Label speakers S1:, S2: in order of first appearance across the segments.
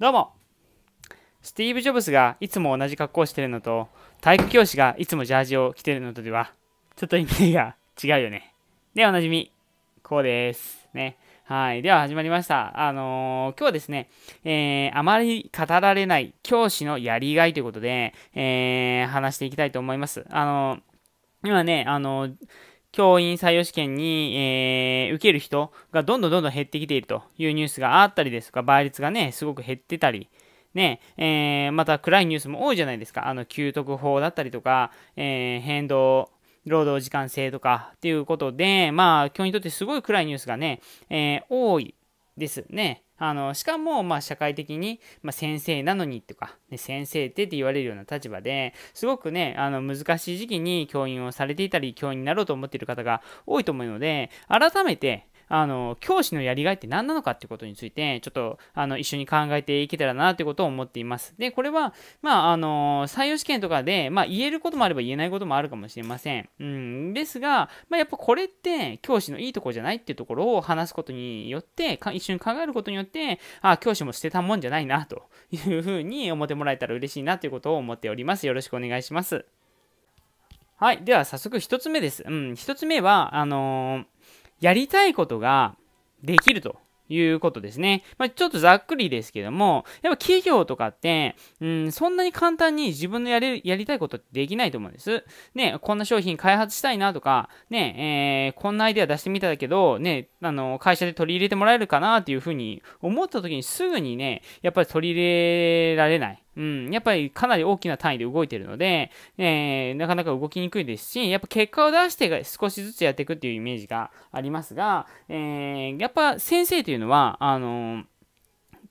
S1: どうもスティーブ・ジョブスがいつも同じ格好をしてるのと体育教師がいつもジャージを着てるのとではちょっと意味が違うよね。で、おなじみ、こうです。ね。はい。では始まりました。あのー、今日はですね、えー、あまり語られない教師のやりがいということで、えー、話していきたいと思います。あのー、今ね、あのー教員採用試験に、えー、受ける人がどんどんどんどん減ってきているというニュースがあったりですとか、倍率がね、すごく減ってたり、ね、えー、また暗いニュースも多いじゃないですか。あの、給特法だったりとか、えー、変動、労働時間制とかっていうことで、まあ、教員にとってすごい暗いニュースがね、えー、多いですね。あのしかもまあ社会的に、まあ、先生なのにとか、ね、先生ってって言われるような立場ですごくねあの難しい時期に教員をされていたり教員になろうと思っている方が多いと思うので改めてあの、教師のやりがいって何なのかってことについて、ちょっと、あの、一緒に考えていけたらなってことを思っています。で、これは、まあ、あの、採用試験とかで、まあ、言えることもあれば言えないこともあるかもしれません。うん、ですが、まあ、やっぱこれって、教師のいいとこじゃないっていうところを話すことによって、一緒に考えることによって、あ、教師も捨てたもんじゃないな、というふうに思ってもらえたら嬉しいなということを思っております。よろしくお願いします。はい。では、早速1つ目です。うん、1つ目は、あのーやりたいことができるということですね。まあ、ちょっとざっくりですけども、やっぱ企業とかって、うん、そんなに簡単に自分のやれる、やりたいことってできないと思うんです。ね、こんな商品開発したいなとか、ね、えー、こんなアイデア出してみただけど、ね、あの、会社で取り入れてもらえるかなっていうふうに思った時にすぐにね、やっぱり取り入れられない。うん、やっぱりかなり大きな単位で動いてるので、えー、なかなか動きにくいですし、やっぱ結果を出して少しずつやっていくっていうイメージがありますが、えー、やっぱ先生というのは、あのー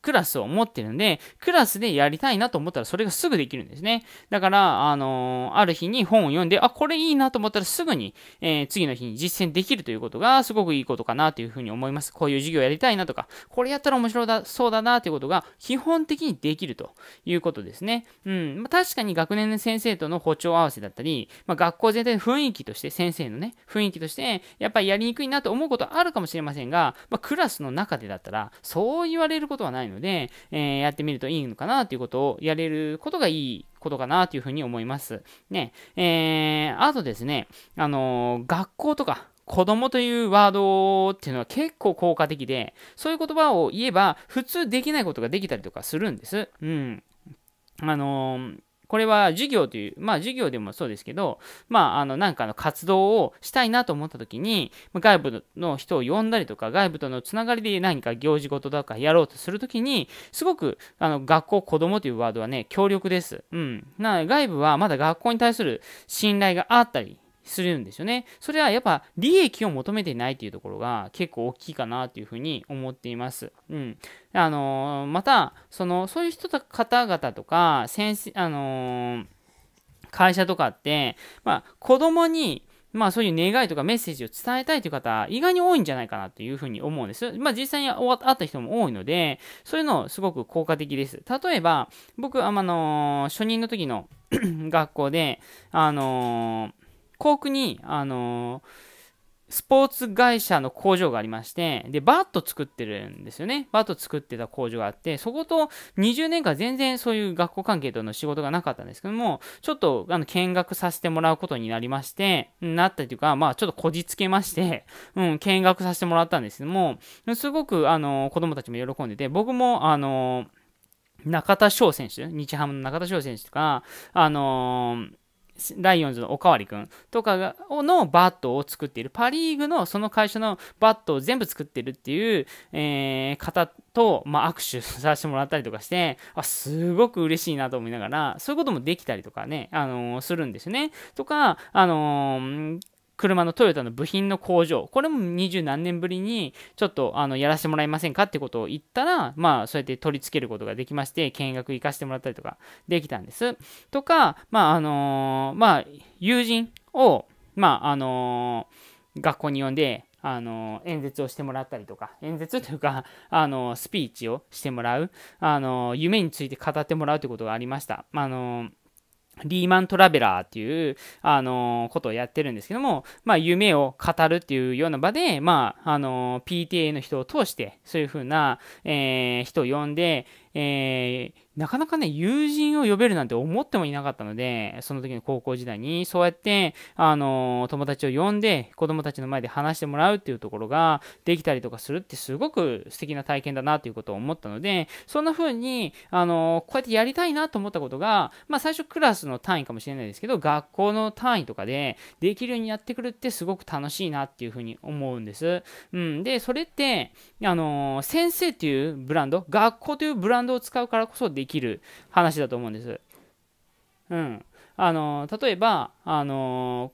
S1: クラスを持ってるんで、クラスでやりたいなと思ったらそれがすぐできるんですね。だから、あのー、ある日に本を読んで、あ、これいいなと思ったらすぐに、えー、次の日に実践できるということがすごくいいことかなというふうに思います。こういう授業やりたいなとか、これやったら面白だそうだなということが基本的にできるということですね。うん。まあ、確かに学年の先生との歩調合わせだったり、まあ、学校全体の雰囲気として、先生のね、雰囲気として、やっぱりやりにくいなと思うことあるかもしれませんが、まあ、クラスの中でだったら、そう言われることはないので、ので、えー、やってみるといいのかなということをやれることがいいことかなというふうに思います。ね。えー、あとですね、あの学校とか、子供というワードっていうのは結構効果的で、そういう言葉を言えば普通できないことができたりとかするんです。うん。あのーこれは授業という、まあ授業でもそうですけど、まああのなんかの活動をしたいなと思った時に、外部の人を呼んだりとか、外部とのつながりで何か行事事とかやろうとするときに、すごくあの学校、子供というワードはね、強力です。うん。な外部はまだ学校に対する信頼があったり、するんですよね。それはやっぱ利益を求めてないっていうところが結構大きいかなっていうふうに思っています。うん。あのー、また、その、そういう人と方々とか、先生、あのー、会社とかって、まあ、子供にまあそういう願いとかメッセージを伝えたいという方、意外に多いんじゃないかなというふうに思うんです。まあ実際に会った人も多いので、そういうのすごく効果的です。例えば、僕、あの初任の時の 学校で、あのー、幸福に、あのー、スポーツ会社の工場がありまして、で、バット作ってるんですよね。バット作ってた工場があって、そこと20年間全然そういう学校関係との仕事がなかったんですけども、ちょっとあの見学させてもらうことになりまして、なったりというか、まあちょっとこじつけまして、うん、見学させてもらったんですけども、すごくあのー、子供たちも喜んでて、僕もあのー、中田翔選手、日ハムの中田翔選手とか、あのーライオンズのおかわりくんとかのバットを作っている、パ・リーグのその会社のバットを全部作ってるっていう、えー、方と、まあ、握手させてもらったりとかして、あ、すごく嬉しいなと思いながら、そういうこともできたりとかね、あのー、するんですね。とか、あのー車のトヨタの部品の工場、これも二十何年ぶりに、ちょっと、あの、やらせてもらえませんかってことを言ったら、まあ、そうやって取り付けることができまして、見学行かせてもらったりとか、できたんです。とか、まあ、あのー、まあ、友人を、まあ、あのー、学校に呼んで、あの演説をしてもらったりとか演説というかあのスピーチをしてもらうあの夢について語ってもらうということがありました。あのーリーマントラベラーっていう、あのー、ことをやってるんですけども、まあ、夢を語るっていうような場で、まあ、あのー、PTA の人を通して、そういうふうな、えー、人を呼んで、えー、なかなかね、友人を呼べるなんて思ってもいなかったので、その時の高校時代に、そうやって、あのー、友達を呼んで、子供たちの前で話してもらうっていうところができたりとかするってすごく素敵な体験だなということを思ったので、そんな風に、あのー、こうやってやりたいなと思ったことが、まあ最初クラスの単位かもしれないですけど、学校の単位とかでできるようにやってくるってすごく楽しいなっていう風に思うんです。うん。で、それって、あのー、先生っていうブランド、学校というブランドランドを使うからこそできる話だと思うんです。うん。あの、例えば、あの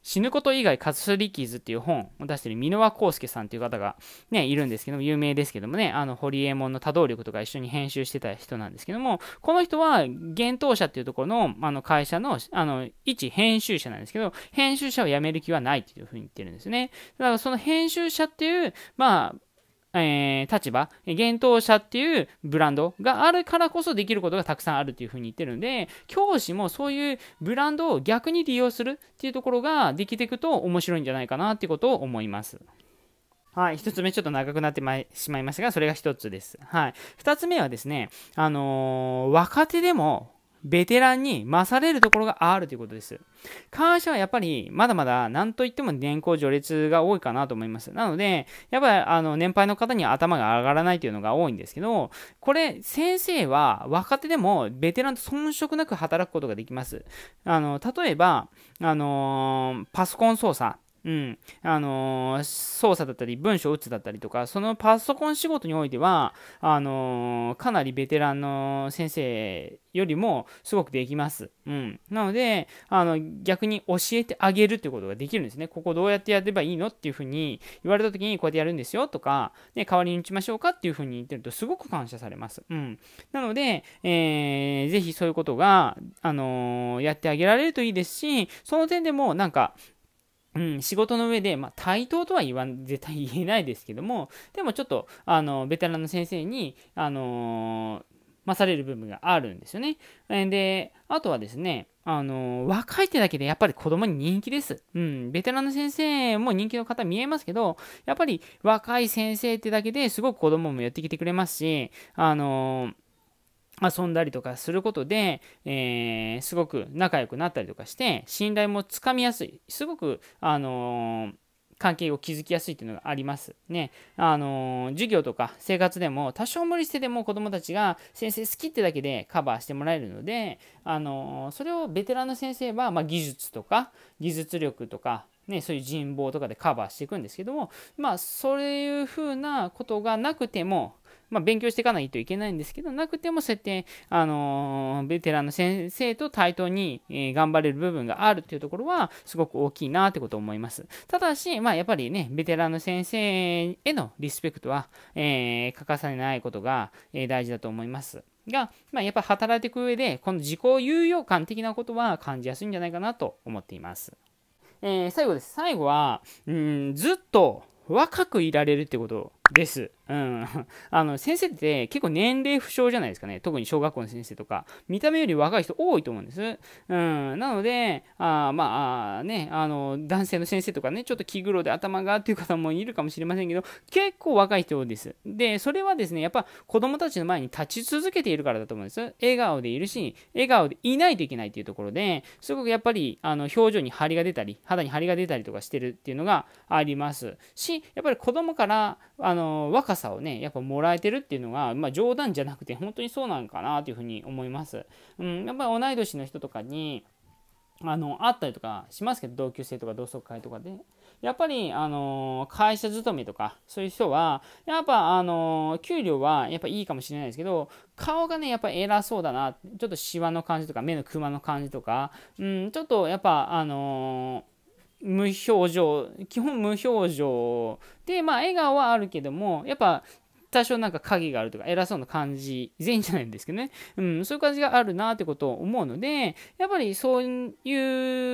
S1: 死ぬこと以外かすり傷っていう本を出してる箕輪康介さんっていう方がね、いるんですけども、有名ですけどもね、あの、ホリエモンの多動力とか一緒に編集してた人なんですけども、この人は、幻冬者っていうところの、あの、会社の、あの、一編集者なんですけど、編集者を辞める気はないっていうふうに言ってるんですね。だからその編集者っていう、まあ、えー、立場、厳冬者っていうブランドがあるからこそできることがたくさんあるっていうふうに言ってるんで、教師もそういうブランドを逆に利用するっていうところができていくと面白いんじゃないかなっていうことを思います。はい、1つ目ちょっと長くなってしまいましたが、それが1つです。はい、2つ目はですね、あのー、若手でもベテランに勝れるところがあるということです。感謝はやっぱり、まだまだ何といっても年功序列が多いかなと思います。なので、やっぱりあの年配の方には頭が上がらないというのが多いんですけど、これ、先生は若手でもベテランと遜色なく働くことができます。あの例えば、あのー、パソコン操作うん、あのー、操作だったり文章を打つだったりとかそのパソコン仕事においてはあのー、かなりベテランの先生よりもすごくできます。うん、なのであの逆に教えてあげるってことができるんですね。ここどうやってやればいいのっていうふうに言われた時にこうやってやるんですよとか、ね、代わりに打ちましょうかっていうふうに言ってるとすごく感謝されます。うん、なので、えー、ぜひそういうことが、あのー、やってあげられるといいですしその点でもなんかうん、仕事の上で、まあ、対等とは言わん、絶対言えないですけども、でもちょっと、あの、ベテランの先生に、あのー、される部分があるんですよね。で、あとはですね、あのー、若いってだけでやっぱり子供に人気です。うん、ベテランの先生も人気の方見えますけど、やっぱり若い先生ってだけですごく子供も寄ってきてくれますし、あのー遊んだりとかすることで、えー、すごく仲良くなったりとかして信頼もつかみやすいすごく、あのー、関係を築きやすいっていうのがありますね。あのー、授業とか生活でも多少無理してでも子供もたちが先生好きってだけでカバーしてもらえるので、あのそれをベテランの先生は、まあ、技術とか技術力とかね、そういう人望とかでカバーしていくんですけども、まあ、そういうふうなことがなくても、まあ、勉強していかないといけないんですけど、なくてもそうやって、あのー、ベテランの先生と対等に、えー、頑張れる部分があるっていうところは、すごく大きいなってことを思います。ただし、まあ、やっぱりね、ベテランの先生へのリスペクトは、えー、欠かさないことが、え大事だと思います。が、まあ、やっぱ働いていく上で、この自己有用感的なことは感じやすいんじゃないかなと思っています。え最後です。最後は、うん、ずっと若くいられるってことです。うん。あの、先生って結構年齢不詳じゃないですかね。特に小学校の先生とか。見た目より若い人多いと思うんです。うん。なので、あまあ、ね、あの、男性の先生とかね、ちょっと気苦労で頭がっていう方もいるかもしれませんけど、結構若い人です。で、それはですね、やっぱ子供たちの前に立ち続けているからだと思うんです。笑顔でいるし、笑顔でいないといけないっていうところで、すごくやっぱり、あの、表情に張りが出たり、肌に張りが出たりとかしてるっていうのがあります。し、やっぱり子供から、あの、の若さをねやっぱもらえてるっていうのが、まあ、冗談じゃなくて本当にそうなのかなというふうに思います。うん、やっぱり同い年の人とかにあの会ったりとかしますけど同級生とか同窓会とかで。やっぱり、あの会社勤めとか、そういう人は、やっぱ、あの給料はやっぱいいかもしれないですけど、顔がね、やっぱ偉そうだな、ちょっとシワの感じとか、目のクマの感じとか、うん、ちょっとやっぱ、あのー無表情基本無表情でまあ笑顔はあるけどもやっぱ多少なんか影があるとか偉そうな感じ全員じゃないんですけどね、うん、そういう感じがあるなってことを思うのでやっぱりそうい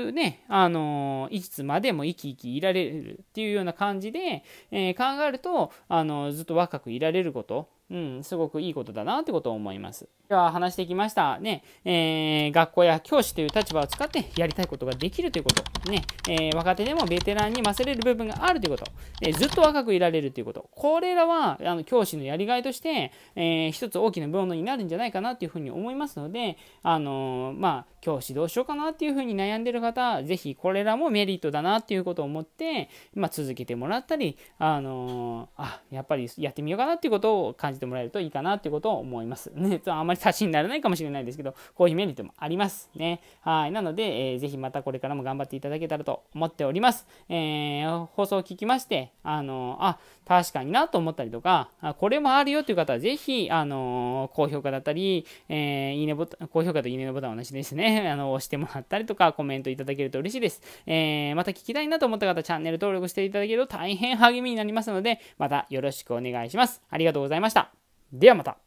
S1: うねあのいつまでも生き生きいられるっていうような感じで、えー、考えるとあのずっと若くいられることうん、すごくいいことだなってことを思います。では話してきましたね、えー、学校や教師という立場を使ってやりたいことができるということ、ねえー、若手でもベテランにせれる部分があるということで、ずっと若くいられるということ、これらはあの教師のやりがいとして、えー、一つ大きなものになるんじゃないかなというふうに思いますので、あのまあ、今日指導しようかなっていうふうに悩んでる方、ぜひこれらもメリットだなっていうことを思って、まあ、続けてもらったり、あのー、あ、やっぱりやってみようかなっていうことを感じてもらえるといいかなっていうことを思います。ね、あんまり差しにならないかもしれないですけど、こういうメリットもありますね。はい。なので、えー、ぜひまたこれからも頑張っていただけたらと思っております。えー、放送を聞きまして、あのー、あ、確かになと思ったりとか、あこれもあるよという方はぜひ、あのー、高評価だったり、えー、いいねボタン、高評価といいねのボタンは同じですね。あの、押してもらったりとか、コメントいただけると嬉しいです。えー、また聞きたいなと思った方、チャンネル登録していただけると大変励みになりますので、またよろしくお願いします。ありがとうございました。ではまた。